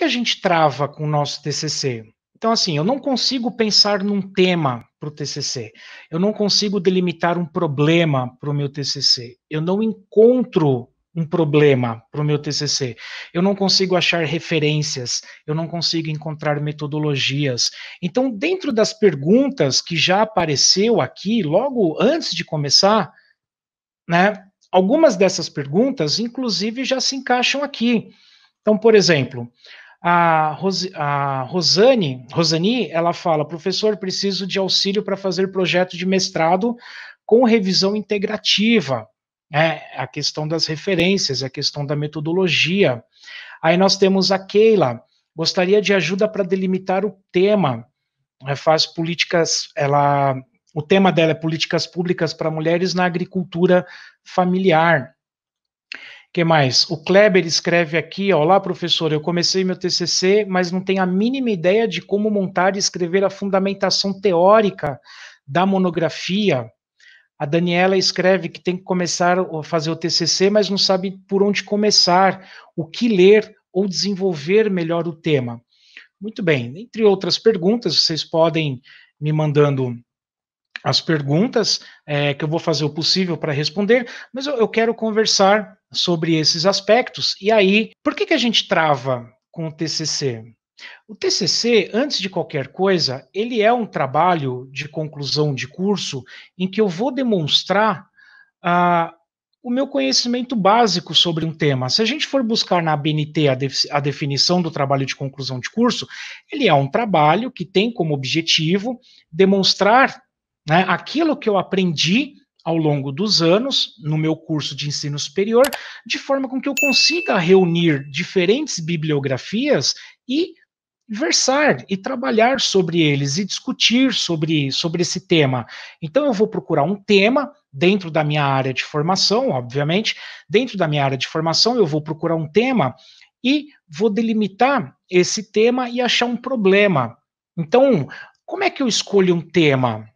que a gente trava com o nosso TCC? Então, assim, eu não consigo pensar num tema para o TCC, eu não consigo delimitar um problema para o meu TCC, eu não encontro um problema para o meu TCC, eu não consigo achar referências, eu não consigo encontrar metodologias. Então, dentro das perguntas que já apareceu aqui, logo antes de começar, né, algumas dessas perguntas, inclusive, já se encaixam aqui. Então, por exemplo, a, Rose, a Rosane, Rosani, ela fala, professor, preciso de auxílio para fazer projeto de mestrado com revisão integrativa, É a questão das referências, a questão da metodologia. Aí nós temos a Keila, gostaria de ajuda para delimitar o tema, ela é, faz políticas, ela, o tema dela é políticas públicas para mulheres na agricultura familiar que mais? O Kleber escreve aqui, olá professor, eu comecei meu TCC, mas não tenho a mínima ideia de como montar e escrever a fundamentação teórica da monografia. A Daniela escreve que tem que começar a fazer o TCC, mas não sabe por onde começar, o que ler ou desenvolver melhor o tema. Muito bem, entre outras perguntas, vocês podem me mandando as perguntas, é, que eu vou fazer o possível para responder, mas eu, eu, quero conversar sobre esses aspectos. E aí, por que, que a gente trava com o TCC? O TCC, antes de qualquer coisa, ele é um trabalho de conclusão de curso em que eu vou demonstrar ah, o meu conhecimento básico sobre um tema. Se a gente for buscar na ABNT a, a definição do trabalho de conclusão de curso, ele é um trabalho que tem como objetivo demonstrar né? Aquilo que eu aprendi ao longo dos anos no meu curso de ensino superior, de forma com que eu consiga reunir diferentes bibliografias e versar e trabalhar sobre eles e discutir sobre, sobre esse tema. Então eu vou procurar um tema dentro da minha área de formação, obviamente, dentro da minha área de formação eu vou procurar um tema e vou delimitar esse tema e achar um problema. Então, como é que eu escolho um tema?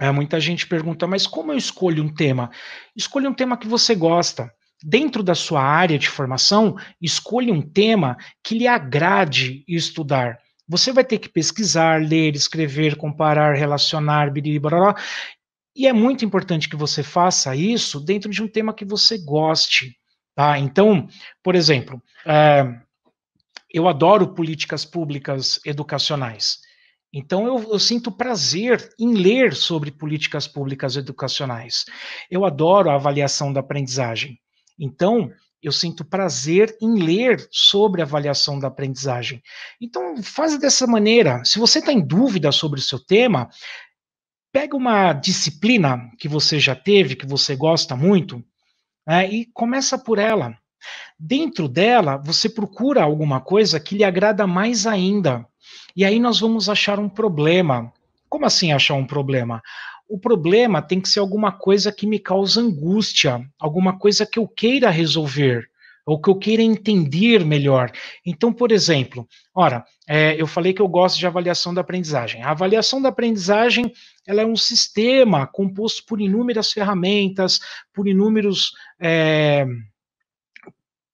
É, muita gente pergunta, mas como eu escolho um tema? Escolha um tema que você gosta. Dentro da sua área de formação, escolha um tema que lhe agrade estudar. Você vai ter que pesquisar, ler, escrever, comparar, relacionar, blá, e é muito importante que você faça isso dentro de um tema que você goste, tá? Então, por exemplo, é, eu adoro políticas públicas educacionais. Então eu, eu, sinto prazer em ler sobre políticas públicas educacionais. Eu adoro a avaliação da aprendizagem. Então eu sinto prazer em ler sobre a avaliação da aprendizagem. Então faz dessa maneira. Se você está em dúvida sobre o seu tema, pega uma disciplina que você já teve, que você gosta muito, né, e começa por ela. Dentro dela, você procura alguma coisa que lhe agrada mais ainda. E aí nós vamos achar um problema. Como assim achar um problema? O problema tem que ser alguma coisa que me causa angústia, alguma coisa que eu queira resolver ou que eu queira entender melhor. Então, por exemplo, ora, é, eu falei que eu gosto de avaliação da aprendizagem. A avaliação da aprendizagem ela é um sistema composto por inúmeras ferramentas, por inúmeros. É,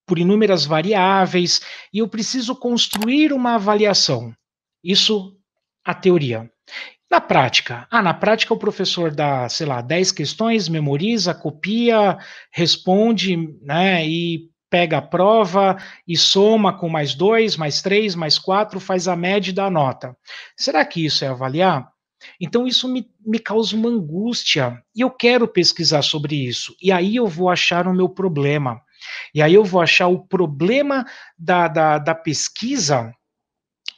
por inúmeras variáveis, e eu preciso construir uma avaliação. Isso a teoria. Na prática, ah, na prática o professor dá, sei lá, 10 questões, memoriza, copia, responde, né, e pega a prova e soma com mais dois, mais três, mais quatro, faz a média da nota. Será que isso é avaliar? Então isso me, me causa uma angústia e eu quero pesquisar sobre isso. E aí eu vou achar o meu problema. E aí eu vou achar o problema da, da, da pesquisa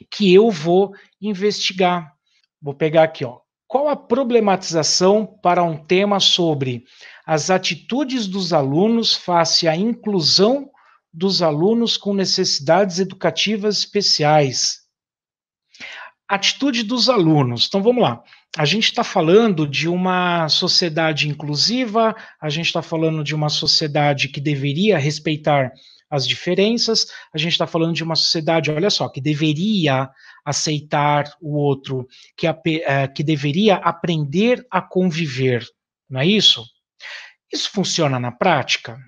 que eu vou investigar. Vou pegar aqui, ó. Qual a problematização para um tema sobre as atitudes dos alunos face à inclusão dos alunos com necessidades educativas especiais? Atitude dos alunos. Então vamos lá. A gente está falando de uma sociedade inclusiva, a gente está falando de uma sociedade que deveria respeitar as diferenças, a gente está falando de uma sociedade, olha só, que deveria aceitar o outro, que, é, que deveria aprender a conviver, não é isso? Isso funciona na prática?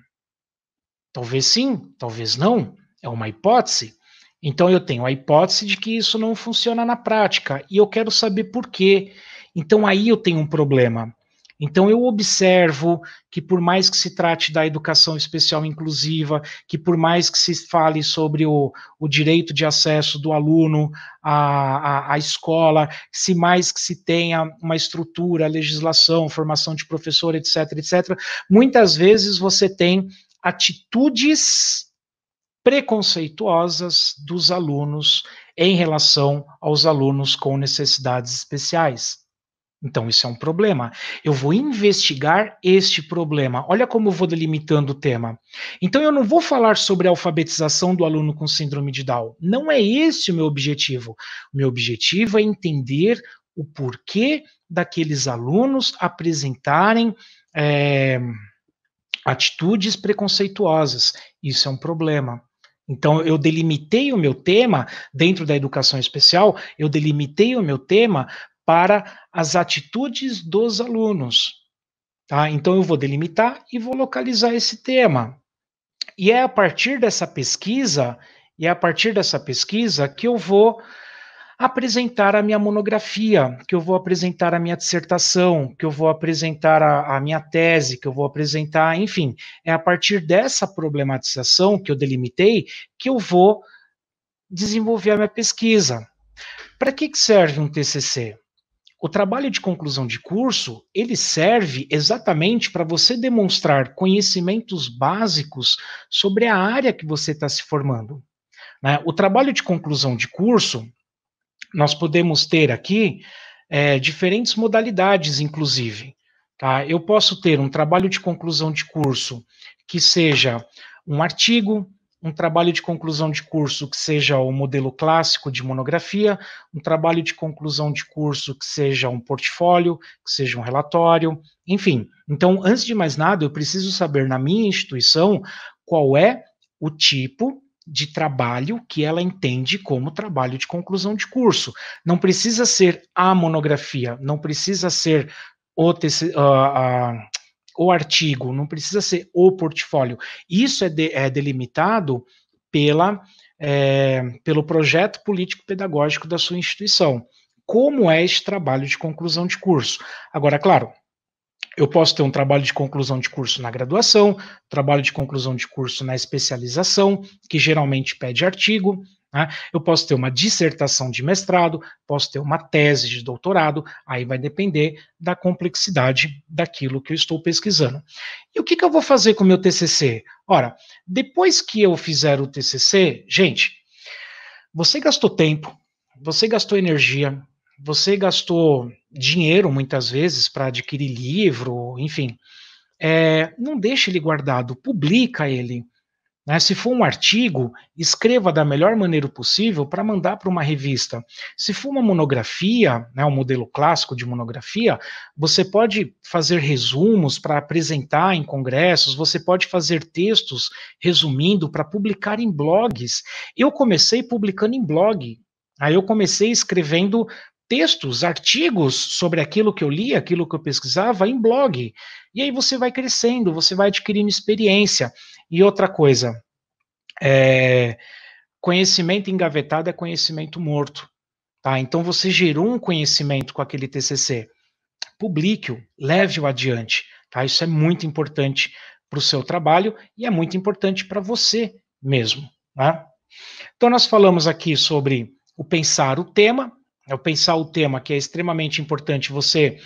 Talvez sim, talvez não, é uma hipótese. Então eu tenho a hipótese de que isso não funciona na prática e eu quero saber por quê. Então aí eu tenho um problema. Então, eu observo que, por mais que se trate da educação especial inclusiva, que por mais que se fale sobre o, o direito de acesso do aluno à, à, à, escola, se mais que se tenha uma estrutura, legislação, formação de professor, etc., etc., muitas vezes você tem atitudes preconceituosas dos alunos em relação aos alunos com necessidades especiais. Então, isso é um problema. Eu vou investigar este problema. Olha como eu vou delimitando o tema. Então, eu não vou falar sobre a alfabetização do aluno com síndrome de Down. Não é esse o meu objetivo. O meu objetivo é entender o porquê daqueles alunos apresentarem é, atitudes preconceituosas. Isso é um problema. Então, eu delimitei o meu tema dentro da educação especial, eu delimitei o meu tema para as atitudes dos alunos. Tá? Então, eu vou delimitar e vou localizar esse tema. E é a partir dessa pesquisa, e é a partir dessa pesquisa que eu vou apresentar a minha monografia, que eu vou apresentar a minha dissertação, que eu vou apresentar a, a, minha tese, que eu vou apresentar, enfim, é a partir dessa problematização que eu delimitei que eu vou desenvolver a minha pesquisa. Para que, que serve um TCC? O trabalho de conclusão de curso, ele serve exatamente para você demonstrar conhecimentos básicos sobre a área que você está se formando. Né? O trabalho de conclusão de curso, nós podemos ter aqui é, diferentes modalidades, inclusive. Tá? Eu posso ter um trabalho de conclusão de curso que seja um artigo, um trabalho de conclusão de curso que seja o modelo clássico de monografia, um trabalho de conclusão de curso que seja um portfólio, que seja um relatório, enfim. Então, antes de mais nada, eu preciso saber na minha instituição qual é o tipo de trabalho que ela entende como trabalho de conclusão de curso. Não precisa ser a monografia, não precisa ser o, uh, uh, o artigo, não precisa ser o portfólio. Isso é, de, é delimitado pela, é, pelo projeto político-pedagógico da sua instituição. Como é esse trabalho de conclusão de curso? Agora, claro, eu posso ter um trabalho de conclusão de curso na graduação, trabalho de conclusão de curso na especialização, que geralmente pede artigo, né? eu posso ter uma dissertação de mestrado, posso ter uma tese de doutorado, aí vai depender da complexidade daquilo que eu estou pesquisando. E o que, que eu vou fazer com o meu TCC? Ora, depois que eu fizer o TCC, gente, você gastou tempo, você gastou energia, você gastou dinheiro muitas vezes para adquirir livro, enfim, é, não deixe ele guardado, publica ele. Né? Se for um artigo, escreva da melhor maneira possível para mandar para uma revista. Se for uma monografia, né, um modelo clássico de monografia, você pode fazer resumos para apresentar em congressos, você pode fazer textos resumindo para publicar em blogs. Eu comecei publicando em blog. Aí eu comecei escrevendo textos, artigos sobre aquilo que eu li, aquilo que eu pesquisava em blog. E aí você vai crescendo, você vai adquirindo experiência. E outra coisa, é, conhecimento engavetado é conhecimento morto. Tá? Então você gerou um conhecimento com aquele TCC. Publique-o, leve-o adiante. Tá? Isso é muito importante para o seu trabalho e é muito importante para você mesmo. Tá? Então nós falamos aqui sobre o pensar o tema, ao é pensar o tema, que é extremamente importante, você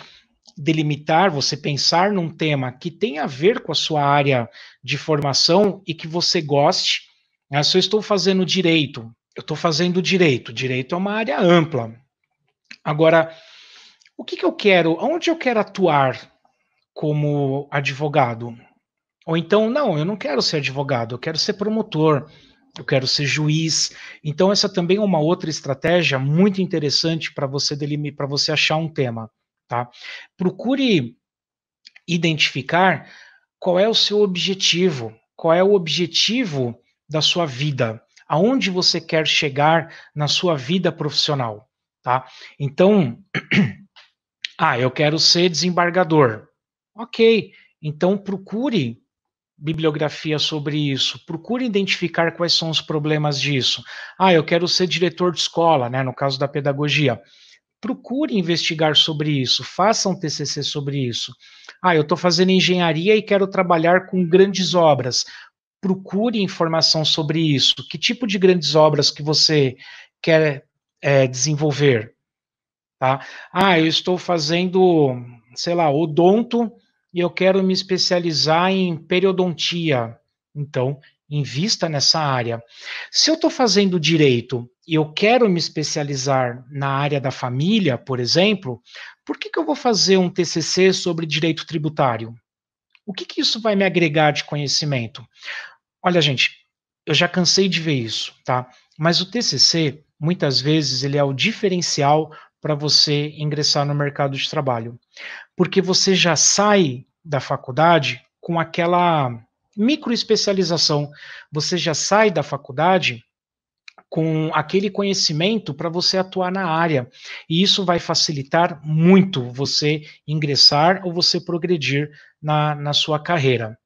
delimitar, você pensar num tema que tem a ver com a sua área de formação e que você goste. Né? Se eu estou fazendo direito, eu estou fazendo direito. Direito é uma área ampla. Agora, o que, que eu quero? Onde eu quero atuar como advogado? Ou então, não, eu não quero ser advogado, eu quero ser promotor eu quero ser juiz. Então, essa também é uma outra estratégia muito interessante para você delimitar, para você achar um tema. Tá? Procure identificar qual é o seu objetivo, qual é o objetivo da sua vida, aonde você quer chegar na sua vida profissional, tá? Então, ah, eu quero ser desembargador. OK. Então procure bibliografia sobre isso, procure identificar quais são os problemas disso. Ah, eu quero ser diretor de escola, né, no caso da pedagogia. Procure investigar sobre isso, faça um TCC sobre isso. Ah, eu estou fazendo engenharia e quero trabalhar com grandes obras. Procure informação sobre isso. Que tipo de grandes obras que você quer é, desenvolver? Tá? Ah, eu estou fazendo, sei lá, odonto e eu quero me especializar em periodontia. Então, invista nessa área. Se eu estou fazendo direito e eu quero me especializar na área da família, por exemplo, por que, que eu vou fazer um TCC sobre direito tributário? O que, que isso vai me agregar de conhecimento? Olha, gente, eu já cansei de ver isso, tá? Mas o TCC, muitas vezes, ele é o diferencial para você ingressar no mercado de trabalho. Porque você já sai da faculdade com aquela microespecialização, você já sai da faculdade com aquele conhecimento para você atuar na área. E isso vai facilitar muito você ingressar ou você progredir na, na sua carreira.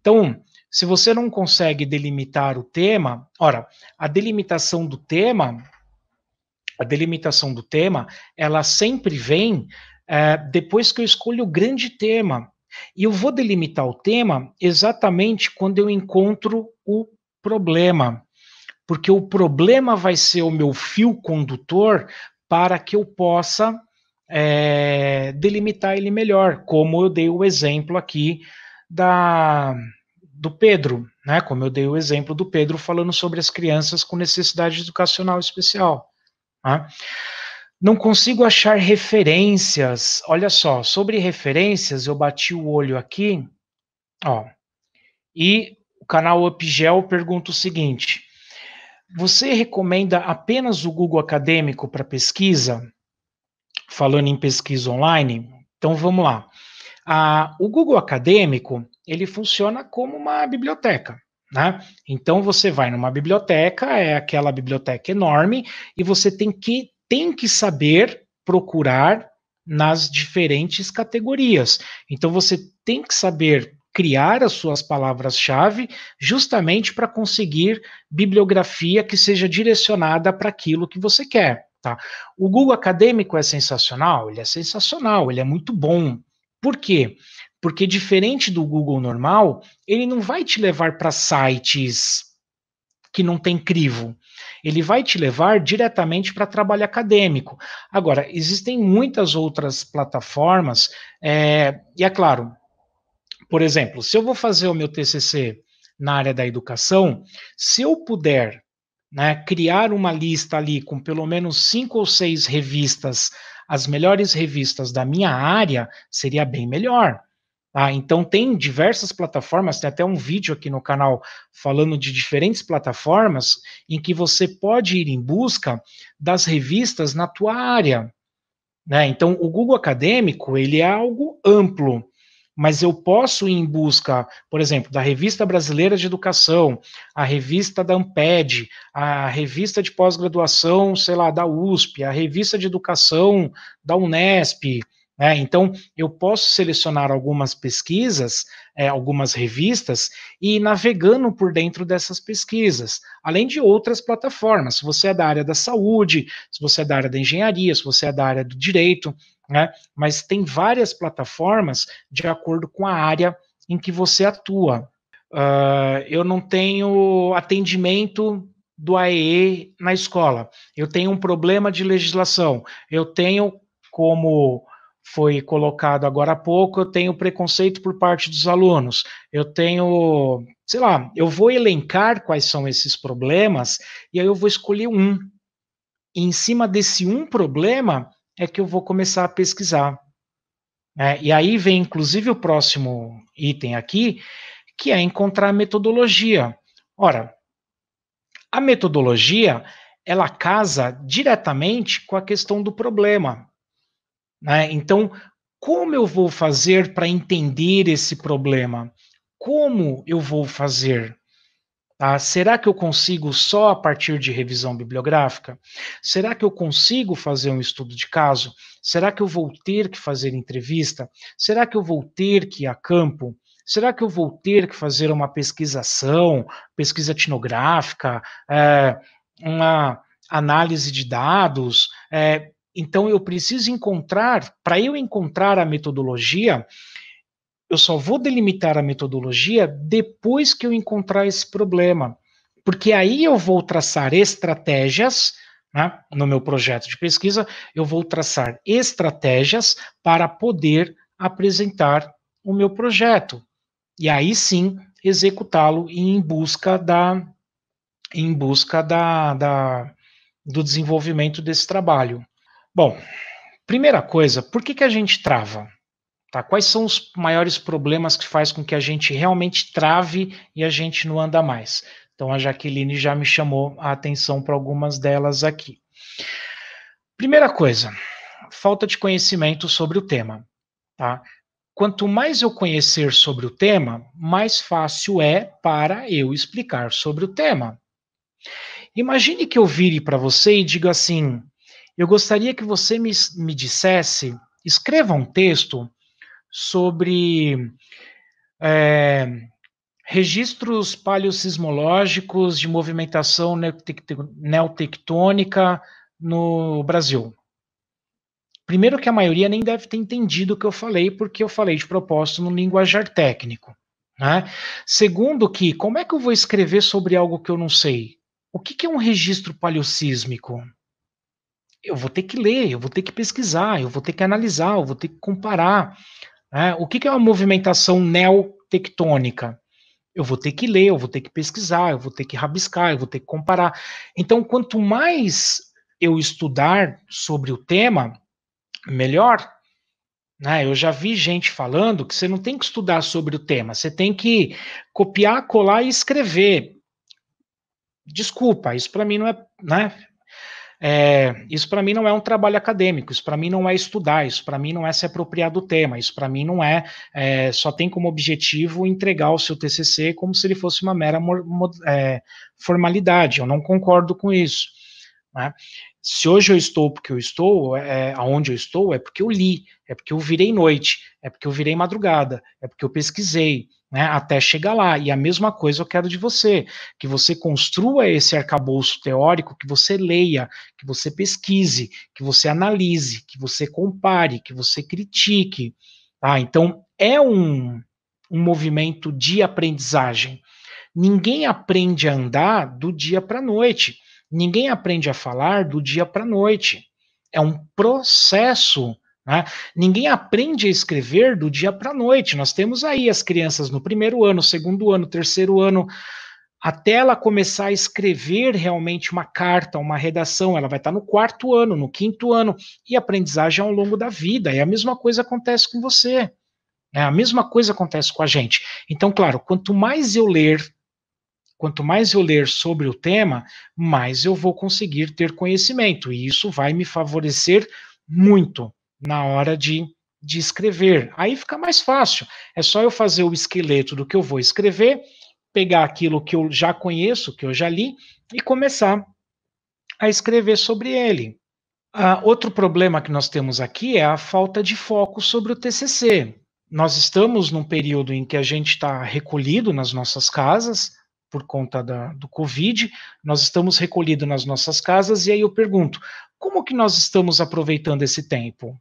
Então, se você não consegue delimitar o tema, ora, a delimitação do tema a delimitação do tema, ela sempre vem é, depois que eu escolho o grande tema. E eu vou delimitar o tema exatamente quando eu encontro o problema. Porque o problema vai ser o meu fio condutor para que eu possa é, delimitar ele melhor, como eu dei o exemplo aqui da, do Pedro, né? Como eu dei o exemplo do Pedro falando sobre as crianças com necessidade educacional especial. Né? Não consigo achar referências. Olha só, sobre referências, eu bati o olho aqui, ó. E o canal UpGel pergunta o seguinte: Você recomenda apenas o Google Acadêmico para pesquisa? Falando em pesquisa online, então vamos lá. Ah, o Google Acadêmico ele funciona como uma biblioteca. Né? Então você vai numa biblioteca, é aquela biblioteca enorme, e você tem que, tem que saber procurar nas diferentes categorias. Então você tem que saber criar as suas palavras-chave justamente para conseguir bibliografia que seja direcionada para aquilo que você quer. Tá? O Google Acadêmico é sensacional? Ele é sensacional, ele é muito bom. Por quê? Porque diferente do Google normal, ele não vai te levar para sites que não tem crivo. Ele vai te levar diretamente para trabalho acadêmico. Agora, existem muitas outras plataformas, é, e é claro, por exemplo, se eu vou fazer o meu TCC na área da educação, se eu puder né, criar uma lista ali com pelo menos cinco ou seis revistas, as melhores revistas da minha área, seria bem melhor. Ah, então tem diversas plataformas, tem até um vídeo aqui no canal falando de diferentes plataformas em que você pode ir em busca das revistas na tua área. Né? Então, o Google Acadêmico, ele é algo amplo, mas eu posso ir em busca, por exemplo, da Revista Brasileira de Educação, a revista da Amped, a revista de pós-graduação, sei lá, da USP, a revista de educação da Unesp, né? Então, eu posso selecionar algumas pesquisas, é, algumas revistas, e ir navegando por dentro dessas pesquisas, além de outras plataformas. Se você é da área da saúde, se você é da área da engenharia, se você é da área do direito, né? mas tem várias plataformas de acordo com a área em que você atua. Uh, eu não tenho atendimento do AEE na escola, eu tenho um problema de legislação, eu tenho como foi colocado agora há pouco, eu tenho preconceito por parte dos alunos, eu tenho, sei lá, eu vou elencar quais são esses problemas e aí eu vou escolher um. E em cima desse um problema é que eu vou começar a pesquisar. É, e aí vem inclusive o próximo item aqui, que é encontrar a metodologia. Ora, a metodologia ela casa diretamente com a questão do problema. Né? Então, como eu vou fazer para entender esse problema? Como eu vou fazer? Tá? Será que eu consigo só a partir de revisão bibliográfica? Será que eu consigo fazer um estudo de caso? Será que eu vou ter que fazer entrevista? Será que eu vou ter que ir a campo? Será que eu vou ter que fazer uma pesquisação, pesquisa etnográfica, é, uma análise de dados? É, então eu preciso encontrar, para eu encontrar a metodologia, eu só vou delimitar a metodologia depois que eu encontrar esse problema. Porque aí eu vou traçar estratégias, né, no meu projeto de pesquisa, eu vou traçar estratégias para poder apresentar o meu projeto. E aí sim executá-lo em busca da em busca da, da do desenvolvimento desse trabalho. Bom, primeira coisa, por que, que a gente trava? Tá? Quais são os maiores problemas que faz com que a gente realmente trave e a gente não anda mais? Então a Jaqueline já me chamou a atenção para algumas delas aqui. Primeira coisa, falta de conhecimento sobre o tema. Tá? Quanto mais eu conhecer sobre o tema, mais fácil é para eu explicar sobre o tema. Imagine que eu vire para você e diga assim: eu gostaria que você me, me dissesse, escreva um texto sobre é, registros paleossismológicos de movimentação neotectônica no Brasil. Primeiro que a maioria nem deve ter entendido o que eu falei, porque eu falei de propósito no linguajar técnico. Né? Segundo que, como é que eu vou escrever sobre algo que eu não sei? O que, que é um registro paleossísmico? eu vou ter que ler, eu vou ter que pesquisar, eu vou ter que analisar, eu vou ter que comparar. Né? O que, que é uma movimentação neotectônica? Eu vou ter que ler, eu vou ter que pesquisar, eu vou ter que rabiscar, eu vou ter que comparar. Então, quanto mais eu estudar sobre o tema, melhor. Né? Eu já vi gente falando que você não tem que estudar sobre o tema, você tem que copiar, colar e escrever. Desculpa, isso para mim não é, né? É, isso para mim não é um trabalho acadêmico, isso para mim não é estudar, isso para mim não é se apropriar do tema, isso para mim não é, é, só tem como objetivo entregar o seu TCC como se ele fosse uma mera é, formalidade. Eu não concordo com isso. Né? Se hoje eu estou porque eu estou, é, aonde eu estou, é porque eu li, é porque eu virei noite, é porque eu virei madrugada, é porque eu pesquisei, né, até chegar lá. E a mesma coisa eu quero de você, que você construa esse arcabouço teórico, que você leia, que você pesquise, que você analise, que você compare, que você critique. Tá? Então, é um, um movimento de aprendizagem. Ninguém aprende a andar do dia para a noite. Ninguém aprende a falar do dia para a noite. É um processo né? Ninguém aprende a escrever do dia para a noite. Nós temos aí as crianças no primeiro ano, segundo ano, terceiro ano, até ela começar a escrever realmente uma carta, uma redação, ela vai estar no quarto ano, no quinto ano, e aprendizagem ao longo da vida. E é a mesma coisa acontece com você. Né? A mesma coisa acontece com a gente. Então, claro, quanto mais eu ler, quanto mais eu ler sobre o tema, mais eu vou conseguir ter conhecimento. E isso vai me favorecer muito na hora de, de escrever. Aí fica mais fácil. É só eu fazer o esqueleto do que eu vou escrever, pegar aquilo que eu já conheço, que eu já li, e começar a escrever sobre ele. Ah, outro problema que nós temos aqui é a falta de foco sobre o TCC. Nós estamos num período em que a gente está recolhido nas nossas casas por conta da, do Covid, nós estamos recolhidos nas nossas casas, e aí eu pergunto, como que nós estamos aproveitando esse tempo?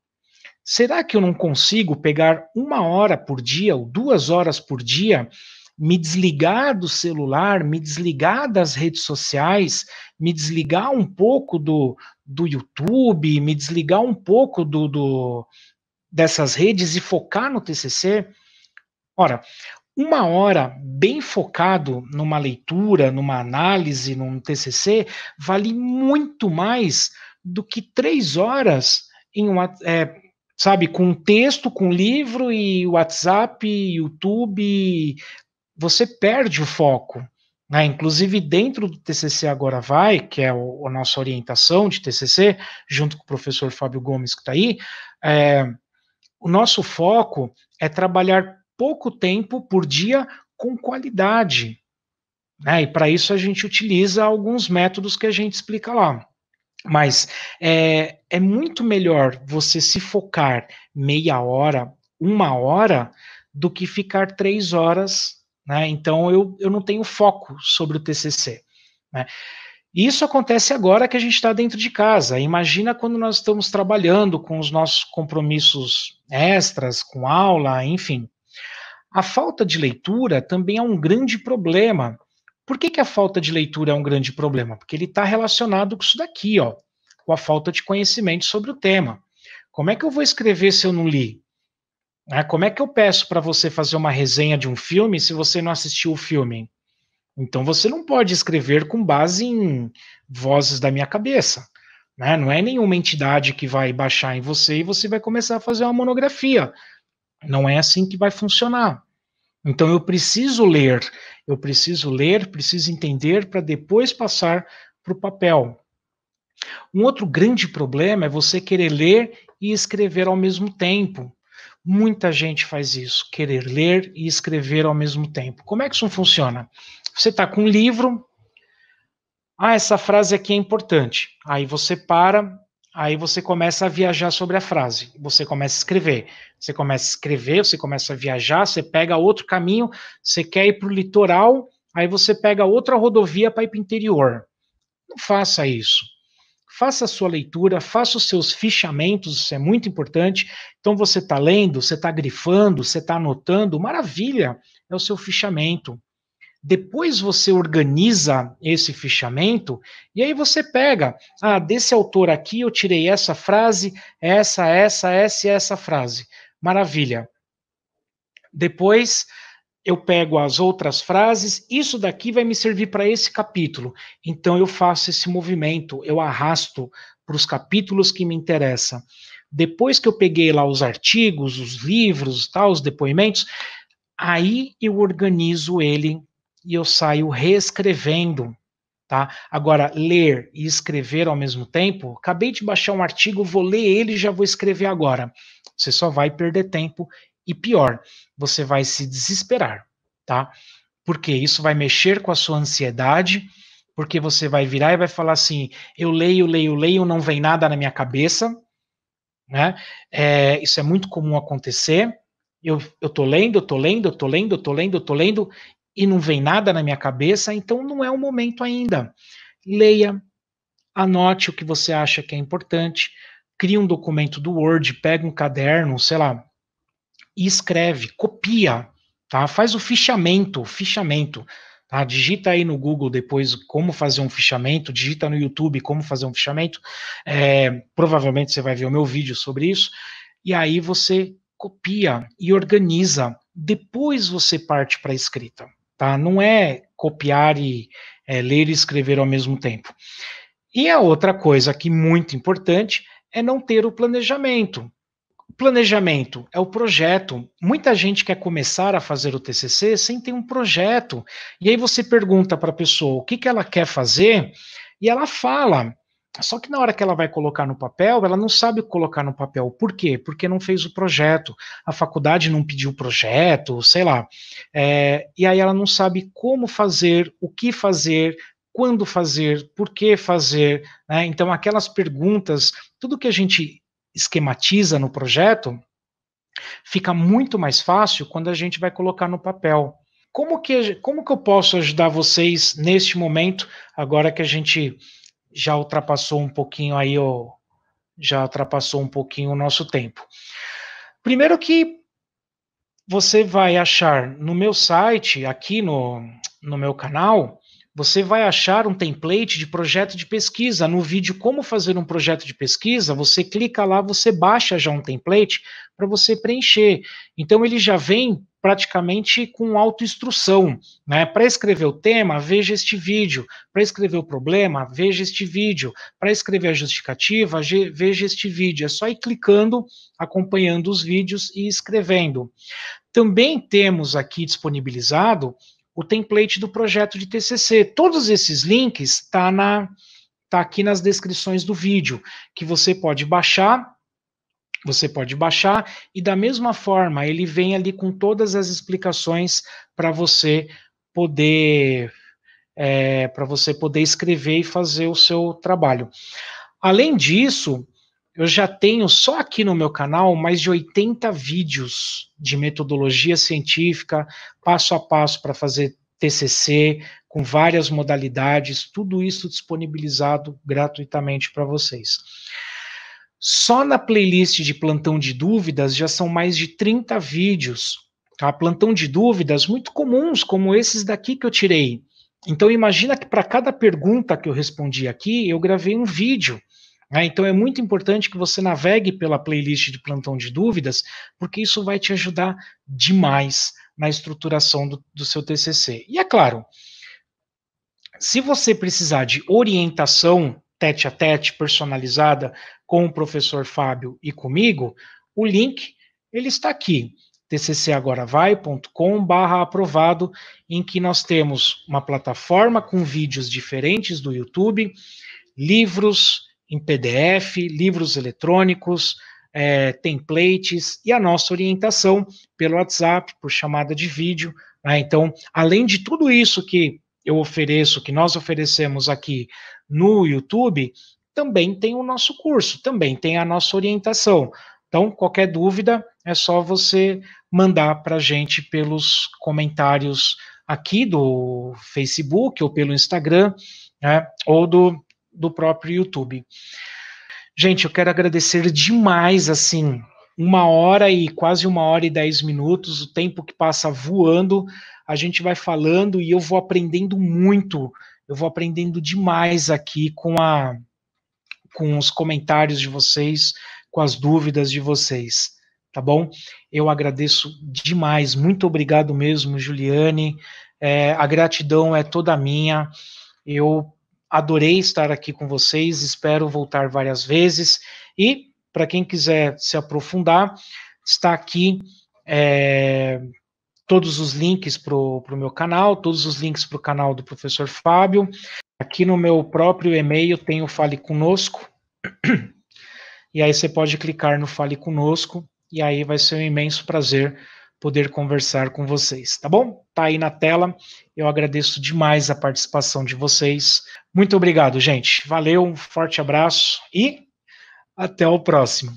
será que eu não consigo pegar uma hora por dia ou duas horas por dia, me desligar do celular, me desligar das redes sociais, me desligar um pouco do, do YouTube, me desligar um pouco do, do dessas redes e focar no TCC? Ora, uma hora bem focado numa leitura, numa análise, num TCC, vale muito mais do que três horas em uma, é, sabe, com texto, com livro e WhatsApp, YouTube, você perde o foco. Né? Inclusive, dentro do TCC Agora Vai, que é o, a nossa orientação de TCC, junto com o professor Fábio Gomes, que está aí, é, o nosso foco é trabalhar pouco tempo por dia com qualidade. Né? E para isso a gente utiliza alguns métodos que a gente explica lá. Mas é, é muito melhor você se focar meia hora, uma hora, do que ficar três horas, né? Então eu, eu não tenho foco sobre o TCC. Né? Isso acontece agora que a gente está dentro de casa. Imagina quando nós estamos trabalhando com os nossos compromissos extras, com aula, enfim. A falta de leitura também é um grande problema por que, que a falta de leitura é um grande problema? Porque ele está relacionado com isso daqui, ó, com a falta de conhecimento sobre o tema. Como é que eu vou escrever se eu não li? Ah, como é que eu peço para você fazer uma resenha de um filme se você não assistiu o filme? Então você não pode escrever com base em vozes da minha cabeça. Né? Não é nenhuma entidade que vai baixar em você e você vai começar a fazer uma monografia. Não é assim que vai funcionar. Então eu preciso ler, eu preciso ler, preciso entender para depois passar para o papel. Um outro grande problema é você querer ler e escrever ao mesmo tempo. Muita gente faz isso, querer ler e escrever ao mesmo tempo. Como é que isso funciona? Você está com um livro, ah, essa frase aqui é importante. Aí você para, Aí você começa a viajar sobre a frase, você começa a escrever. Você começa a escrever, você começa a viajar, você pega outro caminho, você quer ir para o litoral, aí você pega outra rodovia para ir para o interior. Não faça isso. Faça a sua leitura, faça os seus fichamentos, isso é muito importante. Então você está lendo, você está grifando, você está anotando, maravilha, é o seu fichamento. Depois você organiza esse fichamento e aí você pega, ah, desse autor aqui eu tirei essa frase, essa, essa, essa e essa frase. Maravilha. Depois eu pego as outras frases, isso daqui vai me servir para esse capítulo. Então eu faço esse movimento, eu arrasto para os capítulos que me interessam. Depois que eu peguei lá os artigos, os livros, tal, os depoimentos, aí eu organizo ele e eu saio reescrevendo, tá? Agora, ler e escrever ao mesmo tempo, acabei de baixar um artigo, vou ler ele e já vou escrever agora. Você só vai perder tempo e pior, você vai se desesperar, tá? Porque isso vai mexer com a sua ansiedade, porque você vai virar e vai falar assim: eu leio, leio, leio, não vem nada na minha cabeça, né? É, isso é muito comum acontecer. Eu, eu tô lendo, eu tô lendo, eu tô lendo, eu tô lendo, eu tô lendo, e não vem nada na minha cabeça, então não é o momento ainda. Leia, anote o que você acha que é importante, cria um documento do Word, pega um caderno, sei lá, e escreve, copia, tá? Faz o fichamento, fichamento. Tá? Digita aí no Google depois como fazer um fichamento, digita no YouTube como fazer um fichamento. É, provavelmente você vai ver o meu vídeo sobre isso. E aí você copia e organiza. Depois você parte para a escrita tá? Não é copiar e é, ler e escrever ao mesmo tempo. E a outra coisa que muito importante é não ter o planejamento. planejamento é o projeto. Muita gente quer começar a fazer o TCC sem ter um projeto. E aí você pergunta para a pessoa o que, que ela quer fazer e ela fala. Só que na hora que ela vai colocar no papel, ela não sabe colocar no papel. Por quê? Porque não fez o projeto, a faculdade não pediu o projeto, sei lá. É, e aí ela não sabe como fazer, o que fazer, quando fazer, por que fazer. Né? Então, aquelas perguntas, tudo que a gente esquematiza no projeto, fica muito mais fácil quando a gente vai colocar no papel. Como que, como que eu posso ajudar vocês neste momento, agora que a gente já ultrapassou um pouquinho aí o já ultrapassou um pouquinho o nosso tempo. Primeiro que você vai achar no meu site, aqui no, no meu canal, você vai achar um template de projeto de pesquisa. No vídeo Como Fazer um Projeto de Pesquisa, você clica lá, você baixa já um template para você preencher. Então, ele já vem praticamente com autoinstrução. Né? Para escrever o tema, veja este vídeo. Para escrever o problema, veja este vídeo. Para escrever a justificativa, veja este vídeo. É só ir clicando, acompanhando os vídeos e escrevendo. Também temos aqui disponibilizado o template do projeto de TCC. Todos esses links tá na tá aqui nas descrições do vídeo, que você pode baixar, você pode baixar e da mesma forma ele vem ali com todas as explicações para você poder é, para você poder escrever e fazer o seu trabalho. Além disso, eu já tenho só aqui no meu canal mais de 80 vídeos de metodologia científica, passo a passo para fazer TCC, com várias modalidades, tudo isso disponibilizado gratuitamente para vocês. Só na playlist de plantão de dúvidas já são mais de 30 vídeos, tá? Plantão de dúvidas muito comuns, como esses daqui que eu tirei. Então imagina que para cada pergunta que eu respondi aqui, eu gravei um vídeo né? então é muito importante que você navegue pela playlist de plantão de dúvidas, porque isso vai te ajudar demais na estruturação do, do seu TCC. E é claro, se você precisar de orientação tete a tete, personalizada, com o professor Fábio e comigo, o link ele está aqui tccagoravai.com/aprovado, em que nós temos uma plataforma com vídeos diferentes do YouTube, livros, em PDF, livros eletrônicos, é, templates e a nossa orientação pelo WhatsApp, por chamada de vídeo. Né? Então, além de tudo isso que eu ofereço, que nós oferecemos aqui no YouTube, também tem o nosso curso, também tem a nossa orientação. Então, qualquer dúvida é só você mandar para a gente pelos comentários aqui do Facebook ou pelo Instagram, né? ou do do próprio YouTube. Gente, eu quero agradecer demais, assim, uma hora e quase uma hora e dez minutos, o tempo que passa voando, a gente vai falando e eu vou aprendendo muito, eu vou aprendendo demais aqui com a com os comentários de vocês, com as dúvidas de vocês, tá bom? Eu agradeço demais, muito obrigado mesmo, Juliane. É, a gratidão é toda minha. Eu adorei estar aqui com vocês, espero voltar várias vezes. E, para quem quiser se aprofundar, está aqui é, todos os links para o meu canal, todos os links para o canal do professor Fábio. Aqui no meu próprio e-mail tem o Fale Conosco. E aí você pode clicar no Fale Conosco, e aí vai ser um imenso prazer poder conversar com vocês, tá bom? Tá aí na tela. Eu agradeço demais a participação de vocês. Muito obrigado, gente. Valeu, um forte abraço e até o próximo.